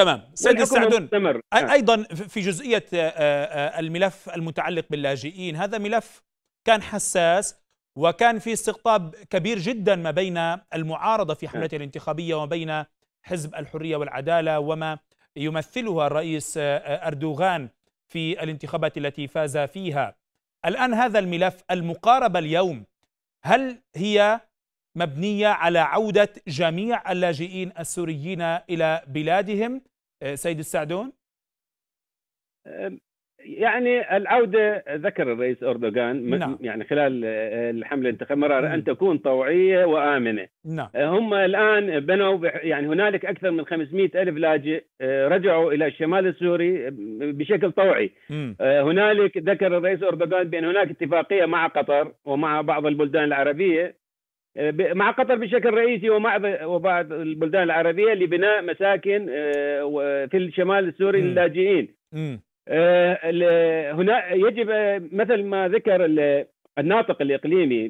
تمام سيد السعدون نعم. ايضا في جزئيه آه، آه، الملف المتعلق باللاجئين هذا ملف كان حساس وكان في استقطاب كبير جدا ما بين المعارضه في حملته نعم. الانتخابيه وبين حزب الحريه والعداله وما يمثلها الرئيس آه، اردوغان في الانتخابات التي فاز فيها الان هذا الملف المقاربه اليوم هل هي مبنية على عودة جميع اللاجئين السوريين إلى بلادهم آه، سيد السعدون يعني العودة ذكر الرئيس أردوغان نعم. يعني خلال آه، الحملة الانتخابية مرارا أن تكون طوعية وآمنة نعم. آه، هم الآن بنوا يعني هنالك أكثر من 500 ألف لاجئ رجعوا إلى الشمال السوري بشكل طوعي هنالك ذكر الرئيس أردوغان بأن هناك اتفاقية مع قطر ومع بعض البلدان العربية مع قطر بشكل رئيسي ومع وبعض البلدان العربيه لبناء مساكن آه، في الشمال السوري للاجئين آه، هنا يجب آه، مثل ما ذكر الناطق الاقليمي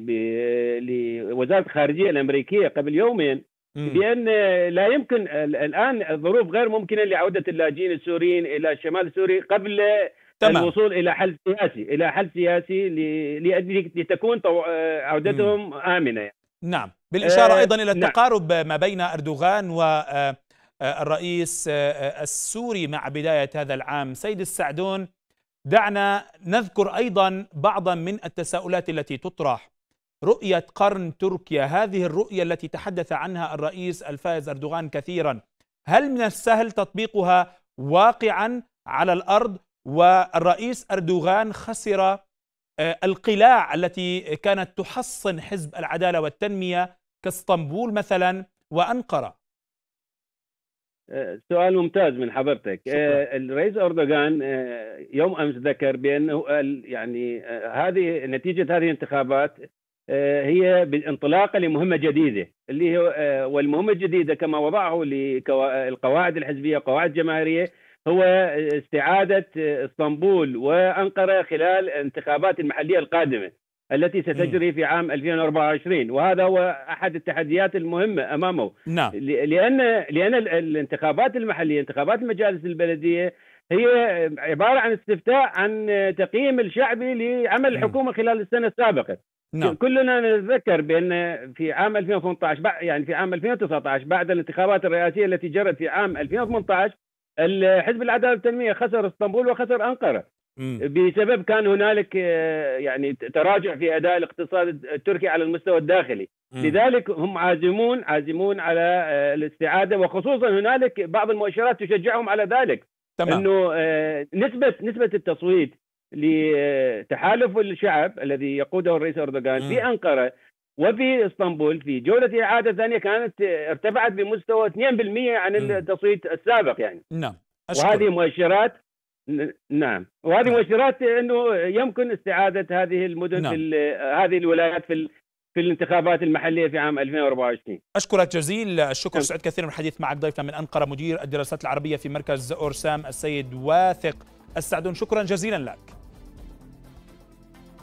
لوزاره الخارجيه الامريكيه قبل يومين بان لا يمكن الان الظروف غير ممكنه لعوده اللاجئين السوريين الى الشمال السوري قبل تمام. الوصول الى حل سياسي الى حل سياسي لتكون عودتهم امنه يعني. نعم بالإشارة آه، أيضا إلى نعم. التقارب نعم. ما بين أردوغان والرئيس آه، آه، السوري مع بداية هذا العام سيد السعدون دعنا نذكر أيضا بعضا من التساؤلات التي تطرح رؤية قرن تركيا هذه الرؤية التي تحدث عنها الرئيس الفائز أردوغان كثيرا هل من السهل تطبيقها واقعا على الأرض والرئيس أردوغان خسر آه، القلاع التي كانت تحصن حزب العداله والتنميه كاسطنبول مثلا وانقره آه، سؤال ممتاز من حضرتك آه، شكرا. الرئيس اردوغان يوم امس ذكر بانه يعني هذه نتيجه هذه الانتخابات هي بالانطلاقه لمهمه جديده اللي هي والمهمه الجديده كما وضعه للقواعد الحزبيه قواعد جماهيريه هو استعادة اسطنبول وأنقرة خلال الانتخابات المحلية القادمة التي ستجري في عام 2024 وهذا هو أحد التحديات المهمة أمامه نعم. لأن لأن الانتخابات المحلية انتخابات المجالس البلدية هي عبارة عن استفتاء عن تقييم الشعبي لعمل نعم. الحكومة خلال السنة السابقة نعم. كلنا نتذكر بان في عام 2018 يعني في عام 2019 بعد الانتخابات الرئاسيه التي جرت في عام 2018 حزب العداله والتنميه خسر اسطنبول وخسر انقره بسبب كان هنالك آه، يعني تراجع في اداء الاقتصاد التركي على المستوى الداخلي لذلك هم عازمون عازمون على آه، الاستعاده وخصوصا هنالك بعض المؤشرات تشجعهم على ذلك تمام. انه آه، نسبه نسبه التصويت لتحالف الشعب الذي يقوده الرئيس اردوغان في انقره وفي اسطنبول في جولة إعادة ثانية كانت ارتفعت بمستوى 2% عن التصويت السابق يعني نعم وهذه مؤشرات نعم وهذه نعم. مؤشرات انه يمكن استعاده هذه المدن نعم. في هذه الولايات في في الانتخابات المحليه في عام 2024 اشكرك جزيل الشكر نعم. سعد كثيرا بالحديث معك ضيفنا من انقره مدير الدراسات العربيه في مركز اورسام السيد واثق السعدون شكرا جزيلا لك